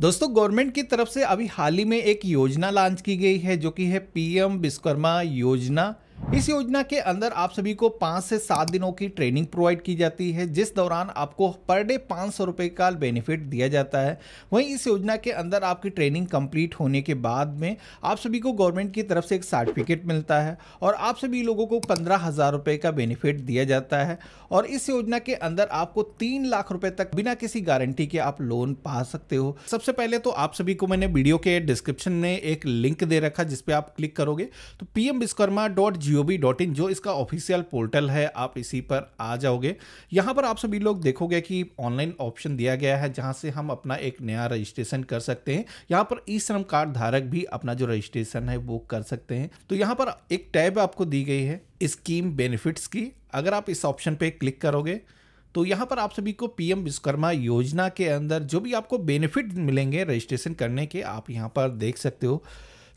दोस्तों गवर्नमेंट की तरफ से अभी हाल ही में एक योजना लॉन्च की गई है जो कि है पीएम विश्वकर्मा योजना इस योजना के अंदर आप सभी को पाँच से सात दिनों की ट्रेनिंग प्रोवाइड की जाती है जिस दौरान आपको पर डे पाँच सौ रुपये का बेनिफिट दिया जाता है वहीं इस योजना के अंदर आपकी ट्रेनिंग कंप्लीट होने के बाद में आप सभी को गवर्नमेंट की तरफ से एक सर्टिफिकेट मिलता है और आप सभी लोगों को पंद्रह हज़ार रुपये का बेनिफिट दिया जाता है और इस योजना के अंदर आपको तीन लाख रुपये तक बिना किसी गारंटी के आप लोन पा सकते हो सबसे पहले तो आप सभी को मैंने वीडियो के डिस्क्रिप्शन में एक लिंक दे रखा जिसपे आप क्लिक करोगे तो P M G O dot in जो इसका ऑफिशियल पोर्टल है आप इसी पर आ जाओगे यहाँ पर आप सभी लोग देखोगे कि ऑनलाइन ऑप्शन दिया गया है जहाँ से हम अपना एक नया रजिस्ट्रेशन कर सकते हैं यहाँ पर ई श्रम कार्ड धारक भी अपना जो रजिस्ट्रेशन है वो कर सकते हैं तो यहाँ पर एक टैब आपको दी गई है स्कीम बेनिफिट्स की अगर आप इस ऑप्शन पर क्लिक करोगे तो यहाँ पर आप सभी को पीएम विश्वकर्मा योजना के अंदर जो भी आपको बेनिफिट मिलेंगे रजिस्ट्रेशन करने के आप यहाँ पर देख सकते हो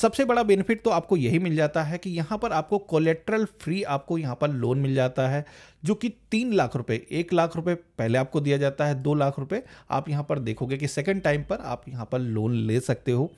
सबसे बड़ा बेनिफिट तो आपको यही मिल जाता है कि यहाँ पर आपको कोलेट्रल फ्री आपको यहाँ पर लोन मिल जाता है जो कि तीन लाख रुपए एक लाख रुपए पहले आपको दिया जाता है दो लाख रुपए आप यहाँ पर देखोगे कि सेकेंड टाइम पर आप यहाँ पर लोन ले सकते हो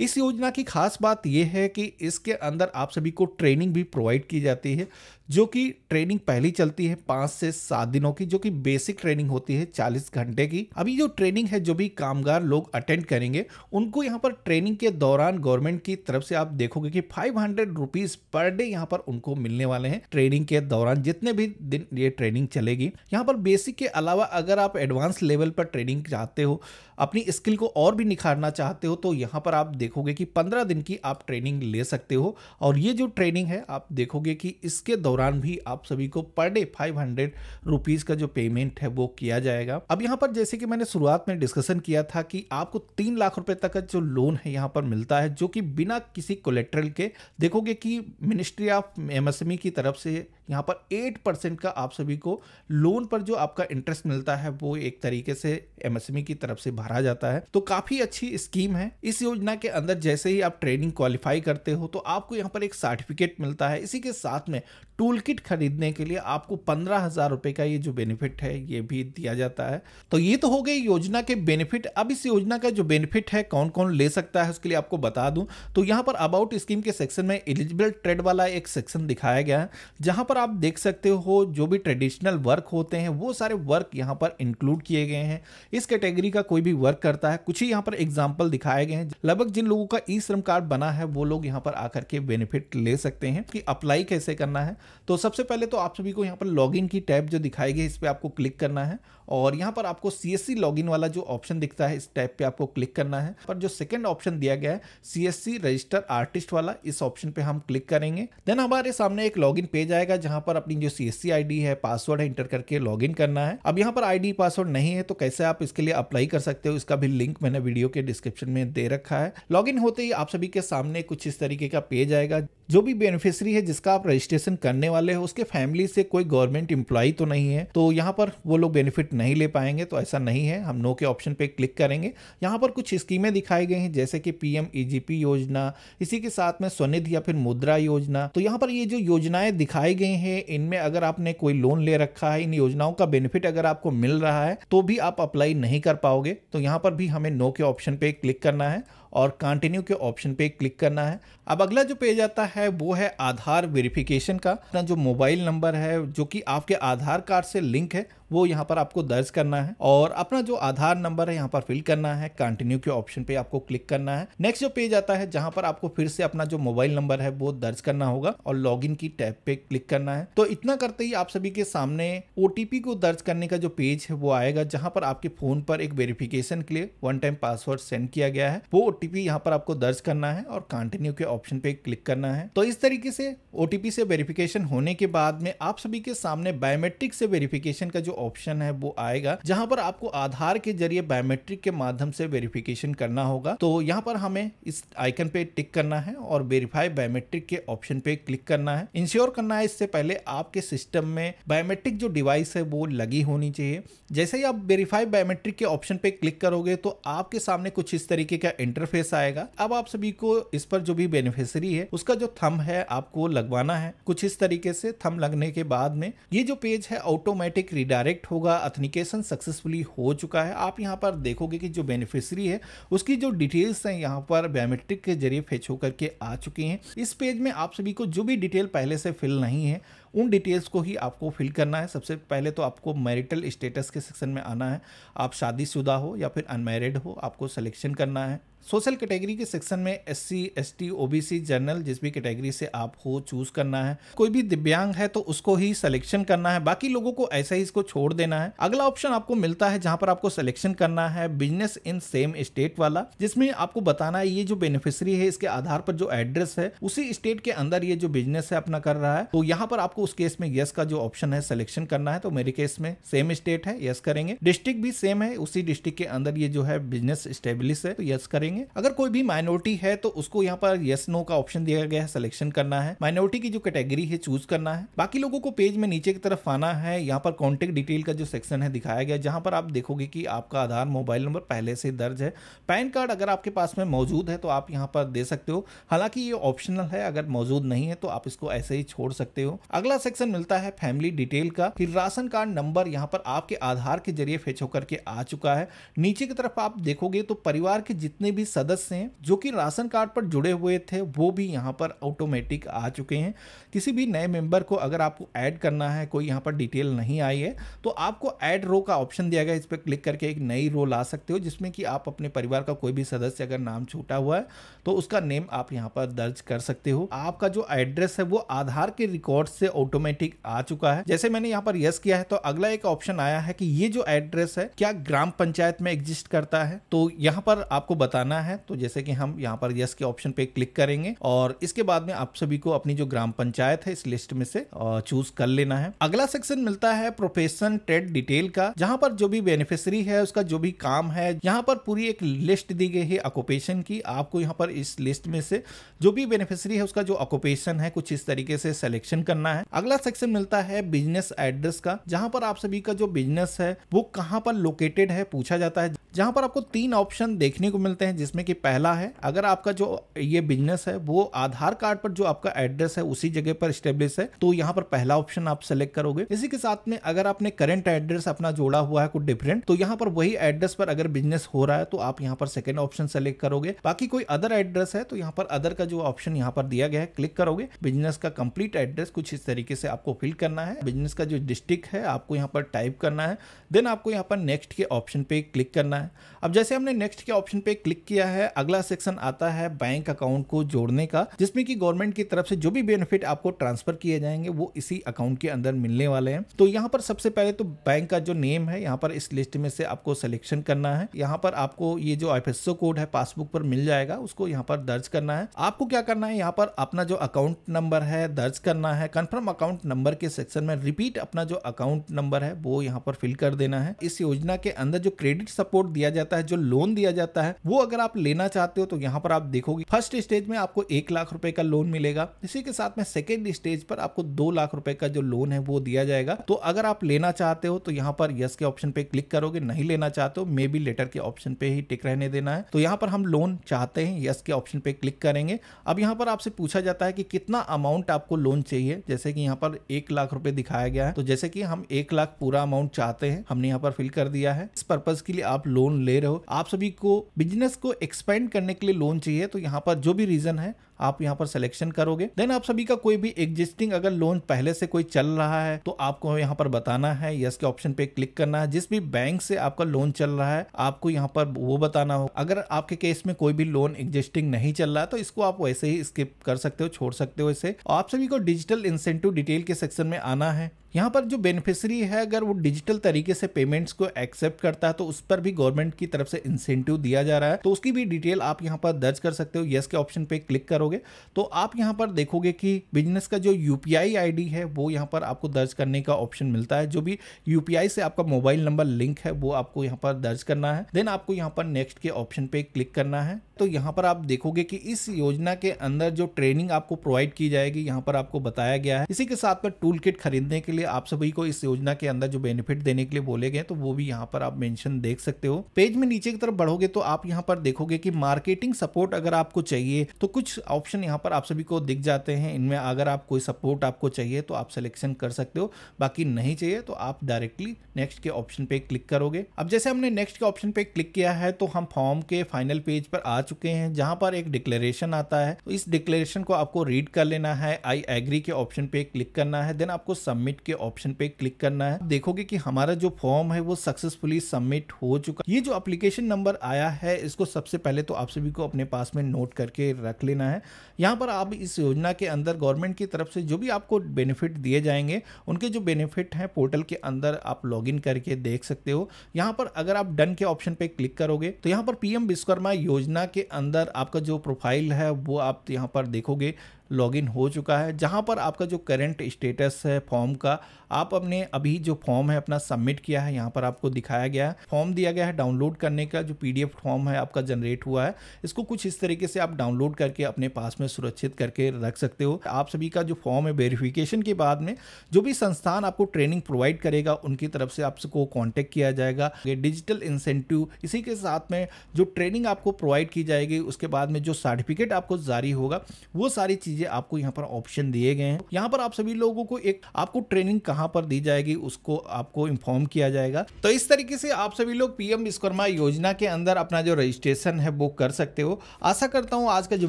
इस योजना की खास बात यह है कि इसके अंदर आप सभी को ट्रेनिंग भी प्रोवाइड की जाती है जो कि ट्रेनिंग पहली चलती है पांच से सात दिनों की जो कि बेसिक ट्रेनिंग होती है चालीस घंटे की अभी जो ट्रेनिंग है जो भी कामगार लोग अटेंड करेंगे उनको यहाँ पर ट्रेनिंग के दौरान गवर्नमेंट की तरफ से आप देखोगे कि five hundred rupees per day यहाँ पर उनको मिलने वाले हैं ट्रेनिंग के दौरान जितने भी दिन ये ट्रेनिंग चलेगी यहाँ पर बेसिक के अलावा अगर आप एडवांस लेवल पर ट्रेनिंग चाहते हो अपनी स्किल को और भी निखारना चाहते हो तो यहाँ पर आप देखोगे कि पंद्रह दिन की आप ट्रेनिंग ले सकते हो और ये जो ट्रेनिंग है आप देखोगे कि इसके दौरान दौरान भी आप सभी को per day five hundred rupees का जो पेमेंट है वो किया जाएगा अब यहाँ पर जैसे कि मैंने शुरुआत में डिस्कशन किया था कि आपको तीन लाख रुपए तक का जो लोन है यहाँ पर मिलता है जो कि बिना किसी कोलेट्रल के देखोगे कि मिनिस्ट्री ऑफ एमएसएमई की तरफ से यहाँ पर एट परसेंट का आप सभी को लोन पर जो आपका इंटरेस्ट मिलता है वो एक तरीके से एमएसएमई e की तरफ से भरा जाता है तो काफी अच्छी स्कीम है इस योजना के अंदर जैसे ही आप ट्रेनिंग क्वालिफाई करते हो तो आपको यहाँ पर एक सर्टिफिकेट मिलता है इसी के साथ में टूल किट खरीदने के लिए आपको पंद्रह हज़ार रुपये का ये जो बेनिफिट है ये भी दिया जाता है तो ये तो हो गई योजना के बेनिफिट अब इस योजना का जो बेनिफिट है कौन कौन ले सकता है उसके लिए आपको बता दूं तो यहाँ पर अबाउट स्कीम के सेक्शन में एलिजिबल ट्रेड वाला एक सेक्शन दिखाया गया है जहाँ पर आप देख सकते हो जो भी ट्रेडिशनल वर्क होते हैं वो सारे वर्क यहाँ पर इंक्लूड किए गए हैं इस कैटेगरी का कोई भी वर्क करता है कुछ ही यहाँ पर एग्जाम्पल दिखाए गए हैं लगभग जिन लोगों का ई श्रम कार्ड बना है वो लोग यहाँ पर आकर के बेनिफिट ले सकते हैं कि अप्लाई कैसे करना है तो सबसे पहले तो आप सभी को यहाँ पर लॉगिन की टैब जो दिखाई गई इस पर आपको क्लिक करना है और यहाँ पर आपको सी एस वाला जो ऑप्शन दिखता है इस टैब पे आपको क्लिक करना है पर जो सेकंड ऑप्शन दिया गया है सी एस रजिस्टर आर्टिस्ट वाला इस ऑप्शन पे हम क्लिक करेंगे देन हमारे सामने एक लॉगिन पेज आएगा जहाँ पर अपनी जो सी एस है पासवर्ड है इंटर करके लॉगिन करना है अब यहाँ पर आई पासवर्ड नहीं है तो कैसे आप इसके लिए अप्लाई कर सकते हो इसका भी लिंक मैंने वीडियो के डिस्क्रिप्शन में दे रखा है लॉग होते ही आप सभी के सामने कुछ इस तरीके का पेज आएगा जो भी बेनिफिशरी है जिसका आप रजिस्ट्रेशन कर करने वाले हैं उसके फैमिली से कोई गवर्नमेंट इंप्लॉय तो नहीं है तो यहाँ पर वो लोग बेनिफिट नहीं ले पाएंगे तो ऐसा नहीं है हम नो के ऑप्शन पे क्लिक करेंगे यहाँ पर कुछ स्कीमें दिखाई गई हैं जैसे कि पीएम ईजीपी e योजना इसी के साथ में स्वनिधि या फिर मुद्रा योजना तो यहाँ पर ये जो योजनाएं दिखाई गई हैं इनमें अगर आपने कोई लोन ले रखा है इन योजनाओं का बेनिफिट अगर आपको मिल रहा है तो भी आप अप्लाई नहीं कर पाओगे तो यहाँ पर भी हमें नो के ऑप्शन पे क्लिक करना है और कंटिन्यू के ऑप्शन पे क्लिक करना है अब अगला जो पेज आता है वो है आधार वेरिफिकेशन का अपना जो मोबाइल नंबर है जो कि आपके आधार कार्ड से लिंक है वो यहाँ पर आपको दर्ज करना है और अपना जो आधार नंबर है यहाँ पर फिल करना है कंटिन्यू के ऑप्शन पे आपको क्लिक करना है नेक्स्ट जो पेज आता है जहाँ पर आपको फिर से अपना जो मोबाइल नंबर है वो दर्ज करना होगा और लॉग की टैब पे क्लिक करना है तो इतना करते ही आप सभी के सामने ओटीपी को दर्ज करने का जो पेज है वो आएगा जहाँ पर आपके फोन पर एक वेरिफिकेशन के लिए वन टाइम पासवर्ड सेंड किया गया है वो ओटीपी यहाँ पर आपको दर्ज करना है और कंटिन्यू के ऑप्शन पे क्लिक करना है तो इस तरीके से ओटीपी से वेरिफिकेशन होने के बाद में आप सभी के सामने बायोमेट्रिक से वेरिफिकेशन का जो ऑप्शन है वो आएगा जहां पर आपको आधार के जरिए बायोमेट्रिक के माध्यम से वेरिफिकेशन करना होगा तो यहाँ पर हमें इस आइकन पे टिक करना है और वेरीफाई बायोमेट्रिक के ऑप्शन पे क्लिक करना है इंश्योर करना है इससे पहले आपके सिस्टम में बायोमेट्रिक जो डिवाइस है वो लगी होनी चाहिए जैसे ही आप वेरीफाई बायोमेट्रिक के ऑप्शन पे क्लिक करोगे तो आपके सामने कुछ इस तरीके का इंटरफेस आएगा अब आप सभी को इस पर जो भी बेनिफिशरी है उसका जो थम है आपको लगवाना है कुछ इस तरीके से थम लगने के बाद में ये जो पेज है ऑटोमेटिक रिडायरेक्ट प्रोजेक्ट होगा अथनिकेशन सक्सेसफुली हो चुका है आप यहाँ पर देखोगे कि जो बेनिफिशरी है उसकी जो डिटेल्स हैं यहाँ पर बायोमेट्रिक के जरिए फेच होकर के आ चुकी हैं इस पेज में आप सभी को जो भी डिटेल पहले से फिल नहीं है उन डिटेल्स को ही आपको फिल करना है सबसे पहले तो आपको मैरिटल स्टेटस के सेक्शन में आना है आप शादीशुदा हो या फिर अनमेरिड हो आपको सिलेक्शन करना है सोशल कैटेगरी के सेक्शन में S C S T O B C general जिस भी कैटेगरी से आप हो चूज करना है कोई भी दिव्यांग है तो उसको ही सिलेक्शन करना है बाकी लोगों को ऐसा ही इसको छोड़ देना है अगला ऑप्शन आपको मिलता है जहां पर आपको सिलेक्शन करना है बिजनेस इन सेम स्टेट वाला जिसमें आपको बताना है ये जो बेनिफिशरी है इसके आधार पर जो एड्रेस है उसी स्टेट के अंदर ये जो बिजनेस है अपना कर रहा है तो यहाँ पर आपको उस केस में यस का जो ऑप्शन है सिलेक्शन करना है तो मेरे केस में सेम स्टेट है यस करेंगे डिस्ट्रिक्ट भी सेम है उसी डिस्ट्रिक्ट के अंदर ये जो है बिजनेस स्टेब्लिश है तो यस करेंगे करेंगे अगर कोई भी माइनॉरिटी है तो उसको यहाँ पर यस नो का ऑप्शन दिया गया है सिलेक्शन करना है माइनॉरिटी की जो कैटेगरी है चूज करना है बाकी लोगों को पेज में नीचे की तरफ आना है यहाँ पर कॉन्टेक्ट डिटेल का जो सेक्शन है दिखाया गया जहां पर आप देखोगे कि आपका आधार मोबाइल नंबर पहले से दर्ज है पैन कार्ड अगर आपके पास में मौजूद है तो आप यहाँ पर दे सकते हो हालांकि ये ऑप्शनल है अगर मौजूद नहीं है तो आप इसको ऐसे ही छोड़ सकते हो अगला सेक्शन मिलता है फैमिली डिटेल का फिर राशन कार्ड नंबर यहाँ पर आपके आधार के जरिए फेच होकर के आ चुका है नीचे की तरफ आप देखोगे तो परिवार के जितने भी भी सदस्य हैं जो कि राशन कार्ड पर जुड़े हुए थे वो भी यहाँ पर ऑटोमेटिक आ चुके हैं किसी भी नए मेंबर को अगर आपको ऐड करना है कोई यहाँ पर डिटेल नहीं आई है तो आपको ऐड रो का ऑप्शन दिया गया इस पर क्लिक करके एक नई रो ला सकते हो जिसमें कि आप अपने परिवार का कोई भी सदस्य अगर नाम छूटा हुआ है तो उसका नेम आप यहाँ पर दर्ज कर सकते हो आपका जो एड्रेस है वो आधार के रिकॉर्ड से ऑटोमेटिक आ चुका है जैसे मैंने यहाँ पर यस किया है तो अगला एक ऑप्शन आया है कि ये जो एड्रेस है क्या ग्राम पंचायत में एग्जिस्ट करता है तो यहाँ पर आपको बताना है तो जैसे कि हम यहाँ पर यस के ऑप्शन पे क्लिक करेंगे और इसके बाद में आप सभी को अपनी जो ग्राम पंचायत है इस लिस्ट में से चूज कर लेना है अगला सेक्शन मिलता है प्रोफेशन ट्रेड डिटेल का जहाँ पर जो भी बेनिफिशरी है उसका जो भी काम है यहाँ पर पूरी एक लिस्ट दी गई है ऑक्यूपेशन की आपको यहाँ पर इस लिस्ट में से जो भी बेनिफिशरी है उसका जो ऑक्यूपेशन है कुछ इस तरीके से सिलेक्शन करना है अगला सेक्शन मिलता है बिजनेस एड्रेस का जहां पर आप सभी का जो बिजनेस है वो कहां पर लोकेटेड है पूछा जाता है जहां पर आपको तीन ऑप्शन देखने को मिलते हैं जिसमें कि पहला है अगर आपका जो ये बिजनेस है वो आधार कार्ड पर जो आपका एड्रेस है उसी जगह पर स्टेब्लिश है तो यहाँ पर पहला ऑप्शन आप सेलेक्ट करोगे इसी के साथ में अगर आपने करेंट एड्रेस अपना जोड़ा हुआ है कुछ डिफरेंट तो यहाँ पर वही एड्रेस पर अगर बिजनेस हो रहा है तो आप यहाँ पर सेकेंड ऑप्शन सेलेक्ट करोगे बाकी कोई अदर एड्रेस है तो यहाँ पर अदर का जो ऑप्शन यहाँ पर दिया गया है क्लिक करोगे बिजनेस का कंप्लीट एड्रेस कुछ इस तरीके से आपको फिल करना है बिजनेस का जो डिस्ट्रिक्ट है आपको यहाँ पर टाइप करना है देन आपको यहाँ पर नेक्स्ट के ऑप्शन पे क्लिक करना है अब जैसे हमने नेक्स्ट के ऑप्शन पे क्लिक किया है अगला सेक्शन आता है बैंक अकाउंट को जोड़ने का जिसमें कि गवर्नमेंट की तरफ से जो भी बेनिफिट आपको ट्रांसफर किए जाएंगे वो इसी अकाउंट के अंदर मिलने वाले हैं तो यहाँ पर सबसे पहले तो बैंक का जो नेम है यहाँ पर इस लिस्ट में से आपको सिलेक्शन करना है यहाँ पर आपको ये जो आई कोड है पासबुक पर मिल जाएगा उसको यहाँ पर दर्ज करना है आपको क्या करना है यहाँ पर अपना जो अकाउंट नंबर है दर्ज करना है कंफर्म अकाउंट नंबर के सेक्शन में रिपीट अपना जो अकाउंट नंबर है वो यहाँ पर फिल कर देना है इस योजना के अंदर जो क्रेडिट सपोर्ट दिया जाता है जो लोन दिया जाता है वो अगर आप लेना चाहते हो तो यहाँ पर आप देखोगे फर्स्ट स्टेज में आपको एक लाख रुपए का लोन मिलेगा इसी के साथ में सेकेंड स्टेज पर आपको दो लाख रुपए का जो लोन है वो दिया जाएगा तो अगर आप लेना चाहते हो तो यहाँ पर यस के ऑप्शन पे क्लिक करोगे नहीं लेना चाहते हो मे बी लेटर के ऑप्शन पे ही टिक रहने देना है तो यहाँ पर हम लोन चाहते हैं यस के ऑप्शन पे क्लिक करेंगे अब यहाँ पर आपसे पूछा जाता है कि कितना अमाउंट आपको लोन चाहिए जैसे कि यहाँ पर एक लाख रुपए दिखाया गया है तो जैसे कि हम एक लाख पूरा अमाउंट चाहते हैं हमने यहाँ पर फिल कर दिया है इस पर्पज के लिए आप लोन ले रहे हो आप सभी को बिजनेस को एक्सपेंड करने के लिए लोन चाहिए तो यहाँ पर जो भी रीजन है आप यहाँ पर सिलेक्शन करोगे देन आप सभी का कोई भी एग्जिस्टिंग अगर लोन पहले से कोई चल रहा है तो आपको यहाँ पर बताना है यस के ऑप्शन पे क्लिक करना है जिस भी बैंक से आपका लोन चल रहा है आपको यहाँ पर वो बताना हो अगर आपके केस में कोई भी लोन एग्जिस्ट लिस्टिंग नहीं चल रहा तो इसको आप वैसे ही स्किप कर सकते हो छोड़ सकते हो इसे आप सभी को डिजिटल इंसेंटिव डिटेल के सेक्शन में आना है यहाँ पर जो बेनिफिशरी है अगर वो डिजिटल तरीके से पेमेंट्स को एक्सेप्ट करता है तो उस पर भी गवर्नमेंट की तरफ से इंसेंटिव दिया जा रहा है तो उसकी भी डिटेल आप यहाँ पर दर्ज कर सकते हो यस के ऑप्शन पे क्लिक करोगे तो आप यहाँ पर देखोगे कि बिजनेस का जो यू पी है वो यहाँ पर आपको दर्ज करने का ऑप्शन मिलता है जो भी यू से आपका मोबाइल नंबर लिंक है वो आपको यहाँ पर दर्ज करना है देन आपको यहाँ पर नेक्स्ट के ऑप्शन पे क्लिक करना है तो यहाँ पर आप आप देखोगे कि इस योजना के अंदर जो ट्रेनिंग आपको प्रोवाइड की जाएगी यहाँ पर आपको बताया गया है इसी के साथ में टूल किट खरीदने के लिए आप सभी को इस योजना के अंदर जो बेनिफिट देने के लिए बोले गए तो वो भी यहाँ पर आप मेंशन देख सकते हो पेज में नीचे की तरफ बढ़ोगे तो आप यहाँ पर देखोगे की मार्केटिंग सपोर्ट अगर आपको चाहिए तो कुछ ऑप्शन यहाँ पर आप सभी को दिख जाते हैं इनमें अगर आप कोई सपोर्ट आपको चाहिए तो आप सिलेक्शन कर सकते हो बाकी नहीं चाहिए तो आप डायरेक्टली नेक्स्ट के ऑप्शन पे क्लिक करोगे अब जैसे हमने नेक्स्ट के ऑप्शन पे क्लिक किया है तो हम फॉर्म के फाइनल पेज पर आ चुके हैं जहां पर एक डिक्लेरेशन आता है तो इस डिक्लेरेशन को आपको रीड कर लेना है आई एग्री के ऑप्शन पे क्लिक करना है देन आपको सबमिट के ऑप्शन पे क्लिक करना है देखोगे कि हमारा जो फॉर्म है वो सक्सेसफुली सबमिट हो चुका ये जो अप्लीकेशन नंबर आया है इसको सबसे पहले तो आप सभी को अपने पास में नोट करके रख लेना है यहाँ पर आप इस योजना के अंदर गवर्नमेंट की तरफ से जो भी आपको बेनिफिट दिए जाएंगे उनके जो बेनिफिट हैं पोर्टल के अंदर आप लॉगिन करके देख सकते हो यहाँ पर अगर आप डन के ऑप्शन पे क्लिक करोगे तो यहाँ पर पीएम विश्वकर्मा योजना के अंदर आपका जो प्रोफाइल है वो आप यहाँ पर देखोगे लॉगिन हो चुका है जहाँ पर आपका जो करंट स्टेटस है फॉर्म का आप अपने अभी जो फॉर्म है अपना सबमिट किया है यहाँ पर आपको दिखाया गया है फॉर्म दिया गया है डाउनलोड करने का जो पीडीएफ फॉर्म है आपका जनरेट हुआ है इसको कुछ इस तरीके से आप डाउनलोड करके अपने पास में सुरक्षित करके रख सकते हो आप सभी का जो फॉर्म है वेरिफिकेशन के बाद में जो भी संस्थान आपको ट्रेनिंग प्रोवाइड करेगा उनकी तरफ से आपको कॉन्टेक्ट किया जाएगा डिजिटल इंसेंटिव इसी के साथ में जो ट्रेनिंग आपको प्रोवाइड की जाएगी उसके बाद में जो सर्टिफिकेट आपको जारी होगा वो सारी चीज़ें चीजें आपको यहाँ पर ऑप्शन दिए गए हैं यहाँ पर आप सभी लोगों को एक आपको ट्रेनिंग कहाँ पर दी जाएगी उसको आपको इन्फॉर्म किया जाएगा तो इस तरीके से आप सभी लोग पीएम विश्वकर्मा योजना के अंदर अपना जो रजिस्ट्रेशन है वो कर सकते हो आशा करता हूँ आज का जो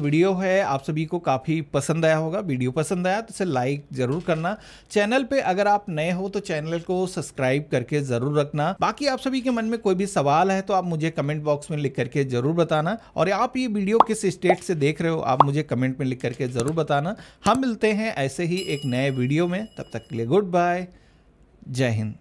वीडियो है आप सभी को काफ़ी पसंद आया होगा वीडियो पसंद आया तो इसे लाइक ज़रूर करना चैनल पे अगर आप नए हो तो चैनल को सब्सक्राइब करके ज़रूर रखना बाकी आप सभी के मन में कोई भी सवाल है तो आप मुझे कमेंट बॉक्स में लिख करके ज़रूर बताना और आप ये वीडियो किस स्टेट से देख रहे हो आप मुझे कमेंट में लिख करके ज़रूर बताना हम मिलते हैं ऐसे ही एक नए वीडियो में तब तक के लिए गुड बाय जय हिंद